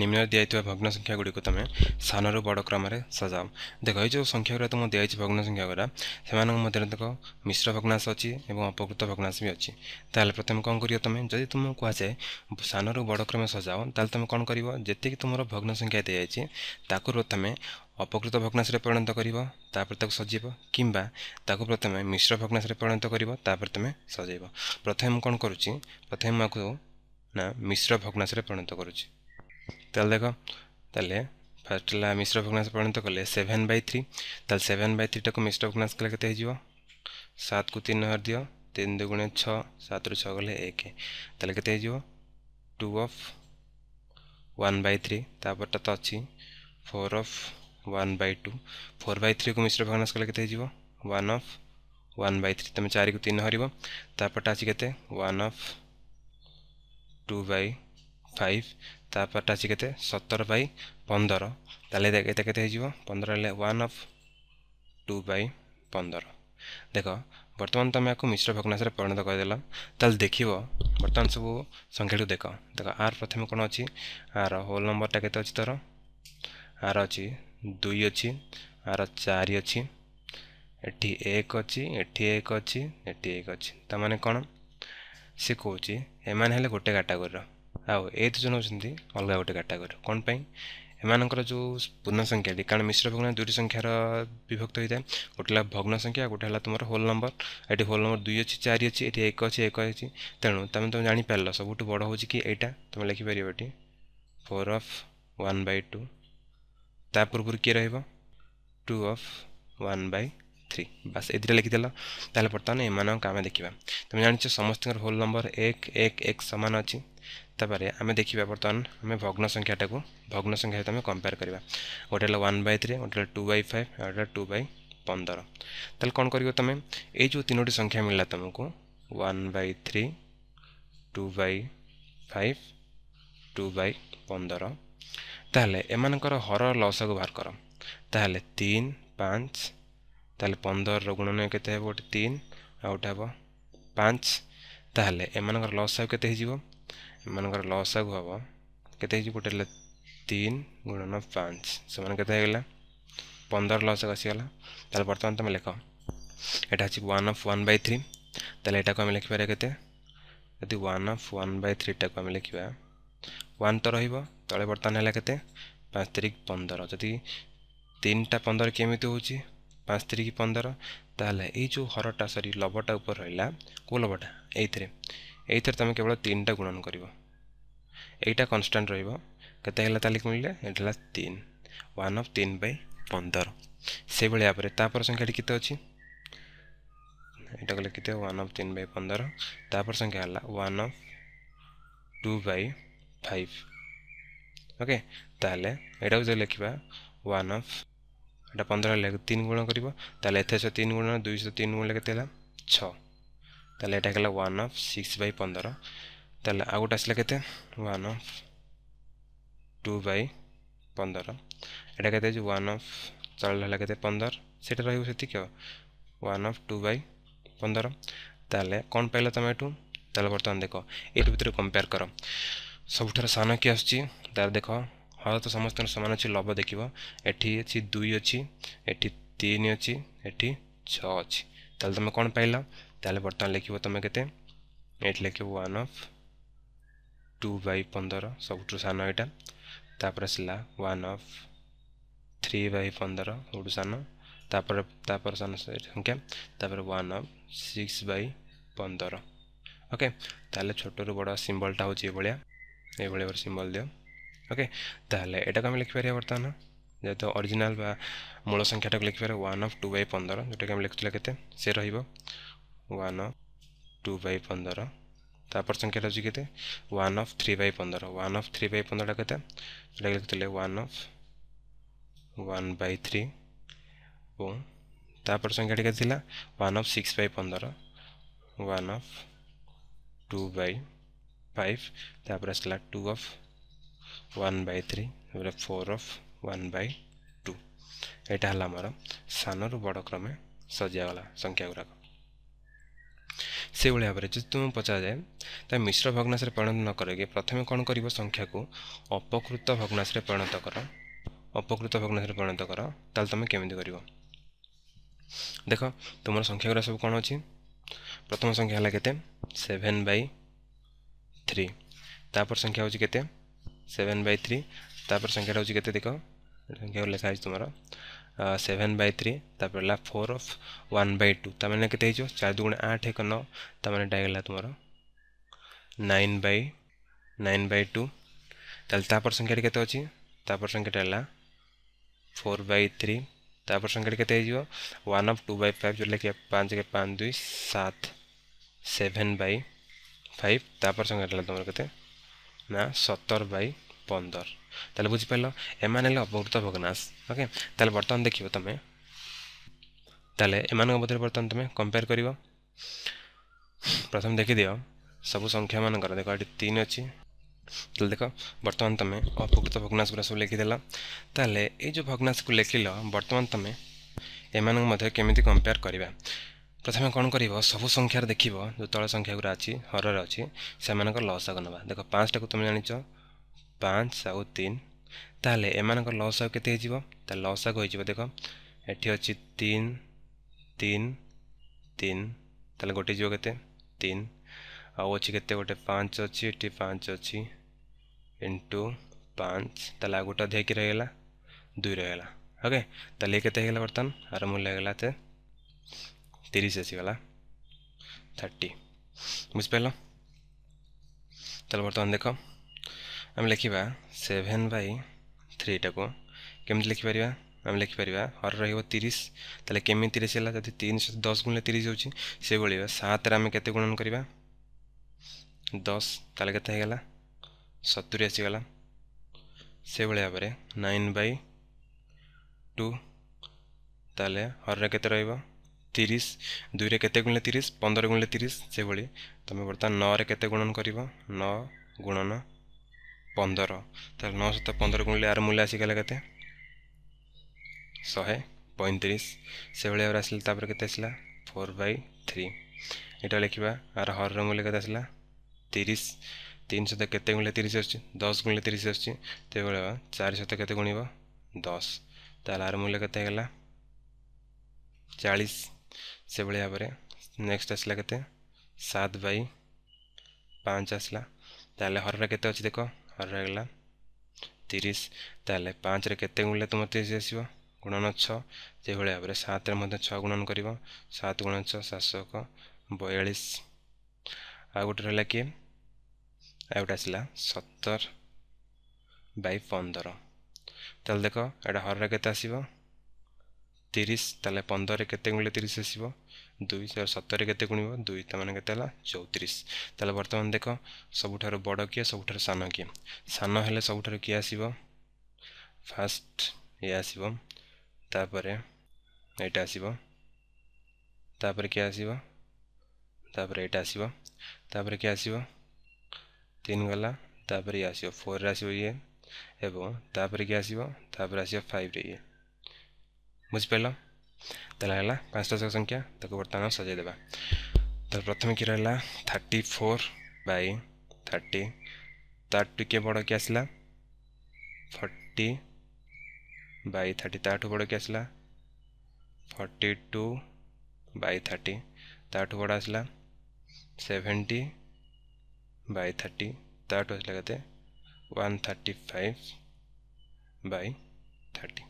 ନିମ୍ନରେ ଦିଆଯାଇଥିବା ଭଗ୍ନ ସଂଖ୍ୟାଗୁଡ଼ିକୁ ତୁମେ ସାନରୁ ବଡ଼ କ୍ରମରେ ସଜାଅ ଦେଖ ଏଇ ଯେଉଁ ସଂଖ୍ୟାଗୁଡ଼ା ତୁମକୁ ଦିଆଯାଇଛି ଭଗ୍ନ ସଂଖ୍ୟାଗୁଡ଼ା ସେମାନଙ୍କ ମଧ୍ୟରେ ଦେଖ ମିଶ୍ର ଭଗ୍ନାଶ ଅଛି ଏବଂ ଅପକୃତ ଭଗ୍ନାଶ ବି ଅଛି ତାହେଲେ ପ୍ରଥମେ କ'ଣ କରିବ ତୁମେ ଯଦି ତୁମକୁ କୁହାଯାଏ ସାନରୁ ବଡ଼ କ୍ରମେ ସଜାଅ ତାହେଲେ ତୁମେ କ'ଣ କରିବ ଯେତିକି ତୁମର ଭଗ୍ନ ସଂଖ୍ୟା ଦିଆଯାଇଛି ତାକୁ ପ୍ରଥମେ ଅପକୃତ ଭଗ୍ନାଶରେ ପରିଣତ କରିବ ତାପରେ ତାକୁ ସଜେଇବ କିମ୍ବା ତାକୁ ପ୍ରଥମେ ମିଶ୍ର ଭଗ୍ନାଶରେ ପରିଣତ କରିବ ତାପରେ ତୁମେ ସଜେଇବ ପ୍ରଥମେ ମୁଁ କ'ଣ କରୁଛି ପ୍ରଥମେ ମୁଁ ଆକୁ ନା ମିଶ୍ର ଭଗ୍ନାଶରେ ପରିଣତ କରୁଛି तेल देख ते फास्ट है मिश्र भग्नाश परिणत कले सेभेन बै थ्री तेल सेभेन बै थ्री टाक मिश्र भग्नाश कले के सात को तीन हर दि तीन दुगुण छः सात रु छे एक तेल के two of one by three तापटा तो अच्छी four of one by two four by three को मिश्र भग्नाश कले के one of one by three तुम चार को तीन हर तापटा अच्छी केफ टू बै फाइव तापरटा अच्छे केतर बै पंदर तेज के पंदर है वन अफ टू बै पंदर देख बर्तमान तुम आपको मिश्र भग्नाश में परिणत करदेल तेल देख बर्तमान सब संख्या देख देख आर प्रथम कौन अच्छी आर होल नंबरटा के तर आर अच्छी दुई अच्छी आर चार अच्छी एटी एक अच्छी एटी एक अच्छी एटी एक अच्छी तो मैंने कौन से कौच एम गोटे काटागोरी ଆଉ ଏଇଥ୍ ଜଣ ହେଉଛନ୍ତି ଅଲଗା ଗୋଟେ କାଟାଗୋରୀ କ'ଣ ପାଇଁ ଏମାନଙ୍କର ଯେଉଁ ପୂର୍ଣ୍ଣ ସଂଖ୍ୟାଟି କାରଣ ମିଶ୍ର ଭଗ୍ନ ଦୁଇଟି ସଂଖ୍ୟାର ବିଭକ୍ତ ହୋଇଥାଏ ଗୋଟେ ହେଲା ଭଗ୍ନ ସଂଖ୍ୟା ଆଉ ଗୋଟେ ହେଲା ତୁମର ହୋଲ୍ ନମ୍ବର ଏଠି ହୋଲ୍ ନମ୍ବର ଦୁଇ ଅଛି ଚାରି ଅଛି ଏଠି ଏକ ଅଛି ଏକ ଅଛି ତେଣୁ ତୁମେ ତୁମେ ଜାଣିପାରିଲ ସବୁଠୁ ବଡ଼ ହେଉଛି କି ଏଇଟା ତୁମେ ଲେଖିପାରିବ ଏଠି four of one by two ତା ପୂର୍ବରୁ କିଏ ରହିବ two of one by three ବାସ୍ এই ଲେଖିଦେଲ ତାହେଲେ ବର୍ତ୍ତମାନ ଏମାନଙ୍କ ଆମେ ଦେଖିବା ତୁମେ ଜାଣିଛ ସମସ୍ତଙ୍କର ହୋଲ୍ ନମ୍ବର ଏକ ଏକ ଏକ ସମାନ ଅଛି तापर आम देखा बर्तमान आम भग्न संख्याटा को भग्न संख्या सहित कंपेयर करवा गोटे वन बै थ्री गोटे टू बै फाइव गोटे टू बै पंदर तेल कौन कर तुम ये जो तीनो संख्या मिलला तुमको one by three two by five two by पंदर तेल एम हर लस को बाहर करन पाँच तेल पंदर रुणन के गोटे तीन आ गए पाँच तेल एम लस आते ଲସ୍ ଲସାଗୁ ହେବ କେତେ ହେଇଛି ଗୋଟେ ହେଲା ତିନି ଗୁଣନ ପାଞ୍ଚ ସେମାନେ କେତେ ହେଇଗଲା ପନ୍ଦର ଲସାଗୁ ଆସିଗଲା ତାହେଲେ ବର୍ତ୍ତମାନ ତୁମେ ଲେଖ ଏଇଟା ଅଛି one of one by three ତାହେଲେ ଏଇଟାକୁ ଆମେ ଲେଖିପାରିବା କେତେ ଯଦି ୱାନ୍ ଅଫ୍ ୱାନ୍ ବାଇ ଥ୍ରୀଟାକୁ ଆମେ ଲେଖିବା ୱାନ୍ ତ ରହିବ ତଳେ ବର୍ତ୍ତମାନ ହେଲା କେତେ ପାଞ୍ଚ ତାରିଖ ପନ୍ଦର ଯଦି ତିନିଟା ପନ୍ଦର କେମିତି ହେଉଛି ପାଞ୍ଚ ତାରିଖ ପନ୍ଦର ତାହେଲେ ଏଇ ଯେଉଁ ହରଟା ସରି ଲବଟା ଉପରେ ରହିଲା କେଉଁ ଲବଟା ଏଇଥିରେ ଏଇଥିରେ ତୁମେ କେବଳ ତିନିଟା ଗୁଣନ କରିବ এইটা କନଷ୍ଟାଣ୍ଟ ରହିବ କେତେ ହେଲା ତାଲିକା ମିଳିଲା ଏଇଟା ହେଲା ତିନି ୱାନ୍ ଅଫ୍ ତିନି ବାଇ ପନ୍ଦର ସେଭଳି ଭାବରେ ତାପର ସଂଖ୍ୟାଟି କେତେ ଅଛି ଏଇଟା କଲେ କେତେ ୱାନ୍ ଅଫ୍ ତିନି ବାଇ ପନ୍ଦର ତାପର ସଂଖ୍ୟା ହେଲା one of two by five okay ତାହେଲେ ଏଇଟାକୁ ଯଦି ଲେଖିବା ୱାନ୍ ଅଫ୍ ଏଇଟା ପନ୍ଦର ହେଲେ ତିନି ଗୁଣ କରିବ ତାହେଲେ ଏତେ ସହ ତିନି ଗୁଣ ଦୁଇଶହ ତିନି ଗୁଣ କେତେ ହେଲା ଛଅ ତାହେଲେ ଏଇଟା ହେଲା ୱାନ୍ ଅଫ୍ ସିକ୍ସ ବାଇ ପନ୍ଦର तेल आ गोटे आसा के वन अफ टू बै पंदर यहाँ के वन अफ चल रहा है पंदर से रोक वन अफ टू बै पंदर ताल कौन पाइल तुम यू तो बर्तमान देख ये भितर कंपेयर कर सब सान किए आस देख हर तो समस्त सामान अच्छे लब देख ये अच्छी दुई अच्छी एटी तीन अच्छी एटी छ अच्छी तुम कौन पाइल तेल बर्तमान लिख तुम्हें के लिख वन अफ ଟୁ ବାଇ ପନ୍ଦର ସବୁଠୁ ସାନ ଏଇଟା ତାପରେ ଆସିଲା ୱାନ୍ ଅଫ୍ ଥ୍ରୀ ବାଇ ପନ୍ଦର ସବୁଠୁ ସାନ ତାପରେ ତାପରେ ସାନ ସଂଖ୍ୟା ତାପରେ ୱାନ୍ ଅଫ୍ ସିକ୍ସ ବାଇ ପନ୍ଦର ଓକେ ତାହେଲେ ଛୋଟରୁ ବଡ଼ ସିମ୍ବଲଟା ହେଉଛି ଏଭଳିଆ ଏଭଳି ଭାବରେ ସିମ୍ବଲ ଦିଅ ଓକେ ତାହେଲେ ଏଇଟାକୁ ଆମେ ଲେଖିପାରିବା ବର୍ତ୍ତମାନ ଯେହେତୁ ଅରିଜିନାଲ୍ ବା ମୂଳ ସଂଖ୍ୟାଟାକୁ ଲେଖିପାରିବା ୱାନ୍ ଅଫ୍ ଟୁ ବାଇ ପନ୍ଦର ଯେଉଁଟାକି ଆମେ ଲେଖୁଥିଲେ କେତେ ସେ ରହିବ ୱାନ୍ ଅଫ୍ ଟୁ ବାଇ ପନ୍ଦର তারপর সংখ্যা হচ্ছে কেতে ওয়ান অফ থ্রি বাই পনেরো ওয়ান অফ থ্রি বাই পনেরোটা কেতে সেটাকে লিখতে one of one by three এবং তারপর সংখ্যাটি কেতে লা ওয়ান অফ সিক্স বাই পনেরো one of two by five তারপরে আসলা two of one by three তারপরে four of one by two এটা হল আমার সানর বড় ক্রমে সজাগলা সংখ্যাগুড়াক से भाई भाव में जो तुम्हें पचार जाए तो मिश्र भग्नाश में परिणत न कर प्रथम कौन कर संख्या को अपकृत भग्नाश में परिणत कर अपकृत भग्नाश में परिणत कर तुम कमी कर देख तुम संख्या गुरा सब कौन अच्छी प्रथम संख्या है केवेन बै थ्री तापर संख्या हूँ केवेन बै थ्री तापर संख्या हूँ के देख संख्या लिखा है तुम्हारा सेभेन बै थ्री तापर है four of one by two मैंने के चार दुगुण आठ एक नौ तमेंटा तुम nine by nine by two तापर संख्या के अच्छी तापर है फोर बै थ्री तापर संख्या के one of two by five जो कि पाँच के पाँच दुई सात सेभेन बै फाइव तापर संख्या तुम कत ना सतर बै ପନ୍ଦର ତାହେଲେ ବୁଝିପାରିଲ ଏମାନେ ହେଲେ ଅବକୃତ ଭଗ୍ନାଶ ଓକେ ତାହେଲେ ବର୍ତ୍ତମାନ ଦେଖିବ ତୁମେ ତାହେଲେ ଏମାନଙ୍କ ମଧ୍ୟରେ ବର୍ତ୍ତମାନ ତୁମେ କମ୍ପେୟାର କରିବ ପ୍ରଥମେ ଦେଖିଦିଅ ସବୁ ସଂଖ୍ୟାମାନଙ୍କର ଦେଖ ଏଠି ତିନି ଅଛି ତାହେଲେ ଦେଖ ବର୍ତ୍ତମାନ ତୁମେ ଅପକୃତ ଭଗ୍ନାଶ ଗୁଡ଼ା ସବୁ ଲେଖିଦେଲ ତାହେଲେ ଏଇ ଯେଉଁ ଭଗ୍ନାଶକୁ ଲେଖିଲ ବର୍ତ୍ତମାନ ତୁମେ ଏମାନଙ୍କ ମଧ୍ୟରେ କେମିତି କମ୍ପେୟାର କରିବା ପ୍ରଥମେ କ'ଣ କରିବ ସବୁ ସଂଖ୍ୟାରେ ଦେଖିବ ଯେଉଁ ତଳ ସଂଖ୍ୟା ଗୁଡ଼ା ଅଛି ହରରେ ଅଛି ସେମାନଙ୍କର ଲସାଗ ନେବା ଦେଖ ପାଞ୍ଚଟାକୁ ତୁମେ ଜାଣିଛ पाँच आन तेल एम लस आती लस आगे हो देख ये अच्छे तीन तीन तीन तेल गोटे जीव के अच्छे के गोटे पाँच अच्छी ये पाँच अच्छी इंटु पाँच तेल आ गोटे अधिक रहीगला दुई रही ओके ये के बर्तन आर मूल्य होगा तीस आसीगला थर्टी बुझ पार तेल बर्तमान देख ଆମେ ଲେଖିବା ସେଭେନ୍ ବାଇ ଥ୍ରୀଟାକୁ କେମିତି ଲେଖିପାରିବା ଆମେ ଲେଖିପାରିବା ହର ରହିବ ତିରିଶ ତାହେଲେ କେମିତି ତିରିଶ ହେଲା ଯଦି ତିନି ସହିତ ଦଶ ଗୁଣିଲେ ତିରିଶ ହେଉଛି ସେଭଳି ସାତରେ ଆମେ କେତେ ଗୁଣନ କରିବା ଦଶ ତାହେଲେ କେତେ ହେଇଗଲା ସତୁରି ଆସିଗଲା ସେଭଳି ଭାବରେ ନାଇନ୍ ବାଇ ଟୁ ତାହେଲେ ହରରେ କେତେ ରହିବ ତିରିଶ ଦୁଇରେ କେତେ ଗୁଣିଲେ ତିରିଶ ପନ୍ଦର ଗୁଣିଲେ ତିରିଶ ସେଭଳି ତୁମେ ବର୍ତ୍ତମାନ ନଅରେ କେତେ ଗୁଣନ କରିବ ନଅ ଗୁଣନ पंदर तेल तो नौ सत तो पंदर गुणिले आर मूल्य आसगले कैसे शहे पैंतीस से भाई भाव आसा फोर बै थ्री यहाँ लिखा आर हर रूल्य कैसे तीस तीन शत तो के गुणिले तीस आस दस गुणिले तीस आस चार शत के गुण दस तेल आर मूल्य कैसे होगा चालीस से भाई भाव नेक्स्ट आसला के सात बै पांच आसला तेल हर रेत देख ବାର ହେଇଗଲା ତିରିଶ ତାହେଲେ ପାଞ୍ଚରେ କେତେ ଗୁଣିଲେ ତୁମ ତିରିଶ ଆସିବ ଗୁଣନ ଛଅ ସେହିଭଳି ଭାବରେ ସାତରେ ମଧ୍ୟ ଛଅ ଗୁଣନ କରିବ ସାତ ଗୁଣ ଛଅ ସାତଶହ ବୟାଳିଶ ଆଉ ଗୋଟେ ରହିଲା କିଏ ଆଉ ଗୋଟେ ଆସିଲା ସତର ବାଇ ପନ୍ଦର ତାହେଲେ ଦେଖ ଏଇଟା ହରରେ କେତେ ଆସିବ তিরিশ তাহলে পনেরে কেতে গুণলে তিরিশ আসব দুই সতরে কেতে গুণব দুই তা মানে কেতে হল চৌত্রিশ তাহলে বর্তমান দেখ সবুঠার বড় কি সবুঠার সান কি সান হলে সবুঠার কি আসব ফার্স্ট ইয়ে আসব তাপরে এইটা আসব তাপরে কি আসব তাপরে এইটা আসব তাপরে কি আসব তিন গলা তাপরে ইয়ে আসব ফোর্রে আসব ইয়ে এবং তাপরে কি আসব তাপরে আসব ফাইভরে ইয়ে बुझिपारल तेल पांचटा जगह संख्या बर्तमान सजा देवा तो प्रथम कि रहा थर्टी फोर बै थर्टी तार टे बड़ कि आसला फर्टी बै थर्टी ताठ बड़ कि आसला फर्टी टू बै थर्टी ताठ बड़ आसला सेवेन्टी बै थर्टी ताठ आसला कते one thirty five by thirty